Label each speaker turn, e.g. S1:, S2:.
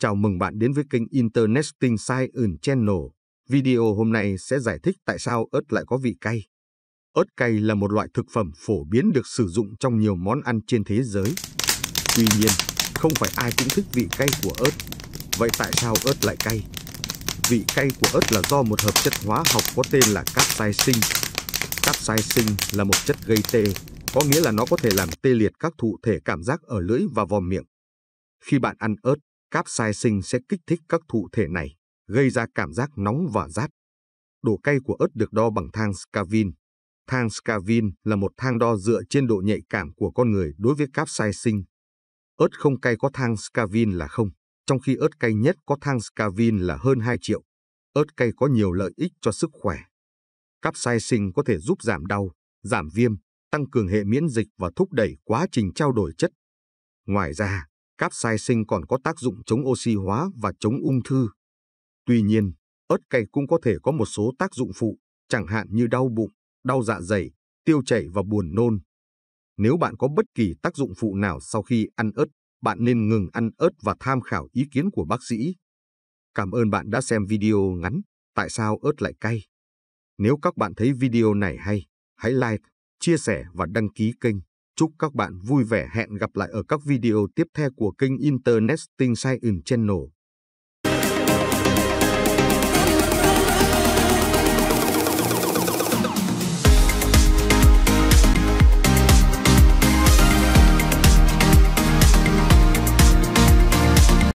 S1: Chào mừng bạn đến với kênh Interesting Science Channel. Video hôm nay sẽ giải thích tại sao ớt lại có vị cay. Ớt cay là một loại thực phẩm phổ biến được sử dụng trong nhiều món ăn trên thế giới. Tuy nhiên, không phải ai cũng thích vị cay của ớt. Vậy tại sao ớt lại cay? Vị cay của ớt là do một hợp chất hóa học có tên là capsaicin. Capsaicin là một chất gây tê, có nghĩa là nó có thể làm tê liệt các thụ thể cảm giác ở lưỡi và vòm miệng. Khi bạn ăn ớt, capsaicin sinh sẽ kích thích các thụ thể này, gây ra cảm giác nóng và rát. Độ cay của ớt được đo bằng thang Scavin. Thang Scavin là một thang đo dựa trên độ nhạy cảm của con người đối với capsaicin. Ớt không cay có thang Scavin là không, trong khi ớt cay nhất có thang Scavin là hơn 2 triệu. Ớt cay có nhiều lợi ích cho sức khỏe. Capsaicin có thể giúp giảm đau, giảm viêm, tăng cường hệ miễn dịch và thúc đẩy quá trình trao đổi chất. Ngoài ra, Capsaicin còn có tác dụng chống oxy hóa và chống ung thư. Tuy nhiên, ớt cay cũng có thể có một số tác dụng phụ, chẳng hạn như đau bụng, đau dạ dày, tiêu chảy và buồn nôn. Nếu bạn có bất kỳ tác dụng phụ nào sau khi ăn ớt, bạn nên ngừng ăn ớt và tham khảo ý kiến của bác sĩ. Cảm ơn bạn đã xem video ngắn Tại sao ớt lại cay? Nếu các bạn thấy video này hay, hãy like, chia sẻ và đăng ký kênh. Chúc các bạn vui vẻ hẹn gặp lại ở các video tiếp theo của kênh Internet Science Channel.